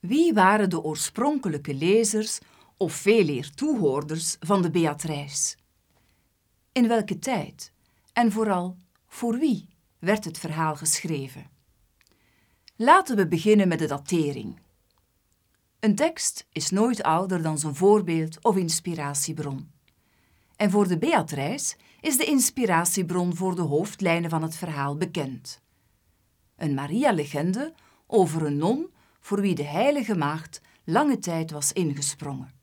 Wie waren de oorspronkelijke lezers of veel toehoorders van de Beatrijs? In welke tijd en vooral voor wie werd het verhaal geschreven? Laten we beginnen met de datering. Een tekst is nooit ouder dan zijn voorbeeld of inspiratiebron. En voor de Beatrijs is de inspiratiebron voor de hoofdlijnen van het verhaal bekend. Een Maria-legende over een non voor wie de Heilige Maagd lange tijd was ingesprongen.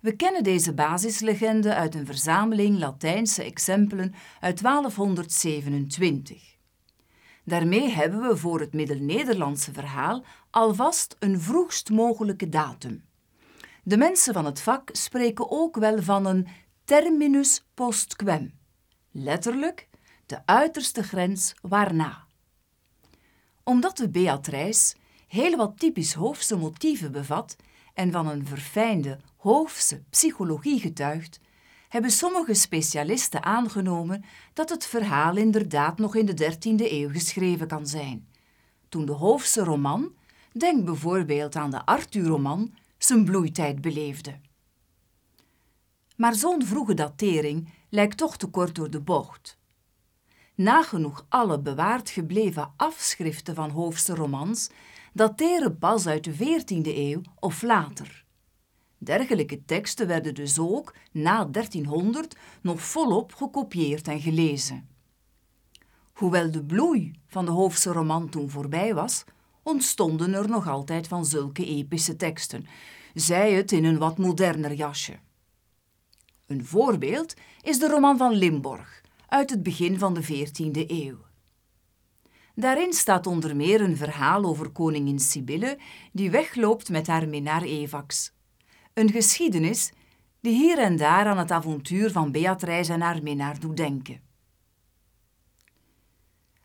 We kennen deze basislegende uit een verzameling Latijnse exempelen uit 1227. Daarmee hebben we voor het Middel-Nederlandse verhaal alvast een vroegst mogelijke datum. De mensen van het vak spreken ook wel van een terminus post quem, letterlijk de uiterste grens waarna omdat de Beatrice heel wat typisch hoofdse motieven bevat en van een verfijnde hoofdse psychologie getuigt, hebben sommige specialisten aangenomen dat het verhaal inderdaad nog in de 13e eeuw geschreven kan zijn. Toen de hoofdse roman, denk bijvoorbeeld aan de Arthur-roman, zijn bloeitijd beleefde. Maar zo'n vroege datering lijkt toch te kort door de bocht nagenoeg alle bewaard gebleven afschriften van hoofdse romans dateren pas uit de 14e eeuw of later. Dergelijke teksten werden dus ook na 1300 nog volop gekopieerd en gelezen. Hoewel de bloei van de hoofdse roman toen voorbij was, ontstonden er nog altijd van zulke epische teksten, zij het in een wat moderner jasje. Een voorbeeld is de roman van Limborg, uit het begin van de 14e eeuw. Daarin staat onder meer een verhaal over koningin Sibylle die wegloopt met haar minnaar Evax. Een geschiedenis die hier en daar aan het avontuur van Beatrice en haar minnaar doet denken.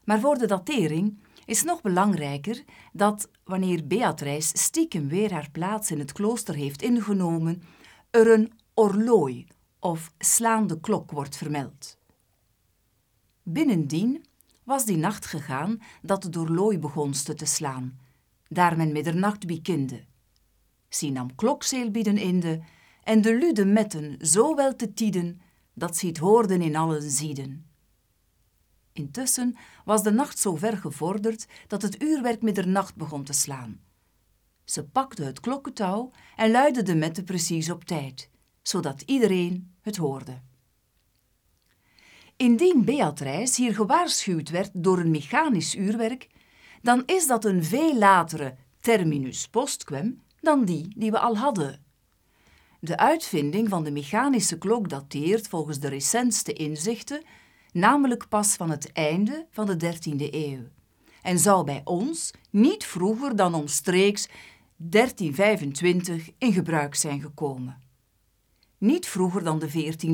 Maar voor de datering is nog belangrijker dat wanneer Beatrice stiekem weer haar plaats in het klooster heeft ingenomen, er een orlooi of slaande klok wordt vermeld binnendien was die nacht gegaan dat de doorlooi begonste te slaan daar men middernacht bekende. sie nam klokzeel bieden de en de lude metten zo wel te tieden dat ze het hoorden in allen zieden Intussen was de nacht zo ver gevorderd dat het uurwerk middernacht begon te slaan ze pakte het klokketouw en luidde de metten precies op tijd zodat iedereen het hoorde Indien Beatrice hier gewaarschuwd werd door een mechanisch uurwerk, dan is dat een veel latere terminus quem dan die die we al hadden. De uitvinding van de mechanische klok dateert volgens de recentste inzichten namelijk pas van het einde van de 13e eeuw en zou bij ons niet vroeger dan omstreeks 1325 in gebruik zijn gekomen. Niet vroeger dan de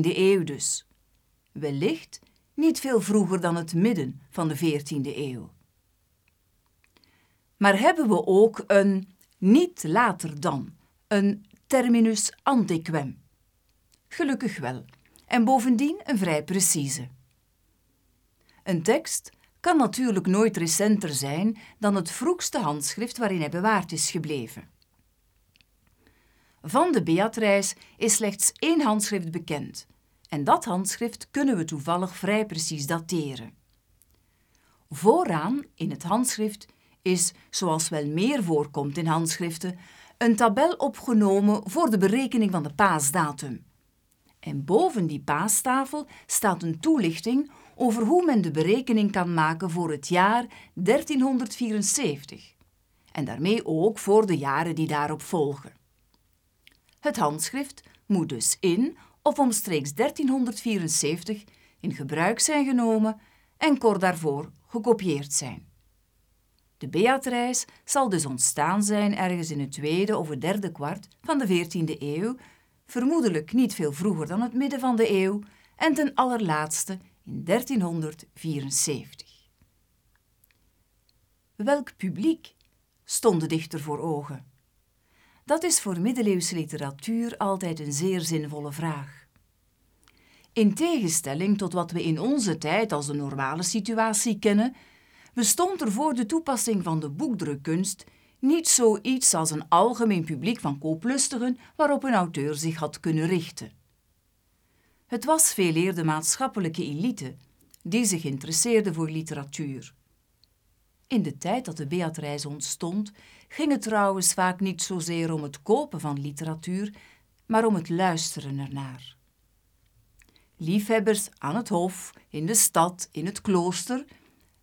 14e eeuw dus wellicht niet veel vroeger dan het midden van de 14e eeuw. Maar hebben we ook een niet later dan, een terminus antiquem? Gelukkig wel, en bovendien een vrij precieze. Een tekst kan natuurlijk nooit recenter zijn dan het vroegste handschrift waarin hij bewaard is gebleven. Van de Beatrijs is slechts één handschrift bekend, en dat handschrift kunnen we toevallig vrij precies dateren. Vooraan in het handschrift is, zoals wel meer voorkomt in handschriften, een tabel opgenomen voor de berekening van de paasdatum. En boven die paastafel staat een toelichting over hoe men de berekening kan maken voor het jaar 1374 en daarmee ook voor de jaren die daarop volgen. Het handschrift moet dus in of omstreeks 1374 in gebruik zijn genomen en kort daarvoor gekopieerd zijn. De Beatrice zal dus ontstaan zijn ergens in het tweede of het derde kwart van de 14e eeuw, vermoedelijk niet veel vroeger dan het midden van de eeuw en ten allerlaatste in 1374. Welk publiek stond de dichter voor ogen? Dat is voor middeleeuwse literatuur altijd een zeer zinvolle vraag. In tegenstelling tot wat we in onze tijd als de normale situatie kennen, bestond er voor de toepassing van de boekdrukkunst niet zoiets als een algemeen publiek van kooplustigen waarop een auteur zich had kunnen richten. Het was veel eer de maatschappelijke elite die zich interesseerde voor literatuur. In de tijd dat de Beatreis ontstond, ging het trouwens vaak niet zozeer om het kopen van literatuur, maar om het luisteren ernaar. Liefhebbers aan het hof, in de stad, in het klooster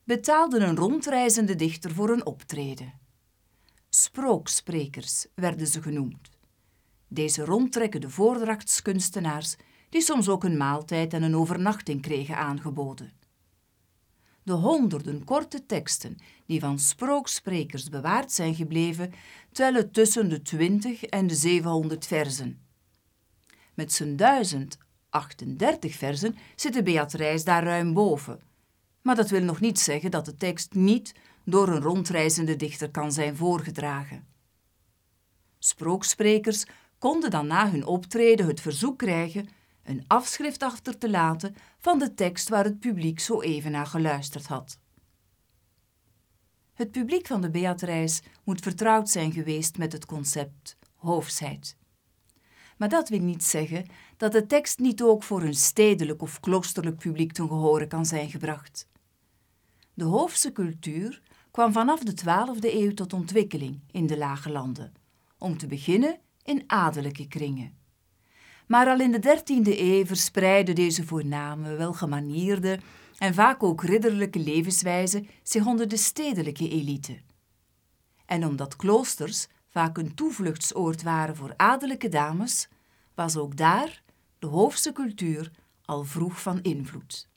betaalden een rondreizende dichter voor een optreden. Sprooksprekers werden ze genoemd. Deze rondtrekkende voordrachtskunstenaars die soms ook een maaltijd en een overnachting kregen aangeboden de honderden korte teksten die van sprooksprekers bewaard zijn gebleven, tellen tussen de 20 en de 700 verzen. Met zijn 1038 verzen zit de Beatrijs daar ruim boven. Maar dat wil nog niet zeggen dat de tekst niet door een rondreizende dichter kan zijn voorgedragen. Sprooksprekers konden dan na hun optreden het verzoek krijgen een afschrift achter te laten van de tekst waar het publiek zo even naar geluisterd had. Het publiek van de Beatreis moet vertrouwd zijn geweest met het concept hoofdsheid. Maar dat wil niet zeggen dat de tekst niet ook voor een stedelijk of kloosterlijk publiek ten gehore kan zijn gebracht. De hoofdse cultuur kwam vanaf de 12e eeuw tot ontwikkeling in de Lage Landen, om te beginnen in adellijke kringen. Maar al in de 13e eeuw verspreidden deze voorname, welgemanierde en vaak ook ridderlijke levenswijze zich onder de stedelijke elite. En omdat kloosters vaak een toevluchtsoord waren voor adellijke dames, was ook daar de hoofdse cultuur al vroeg van invloed.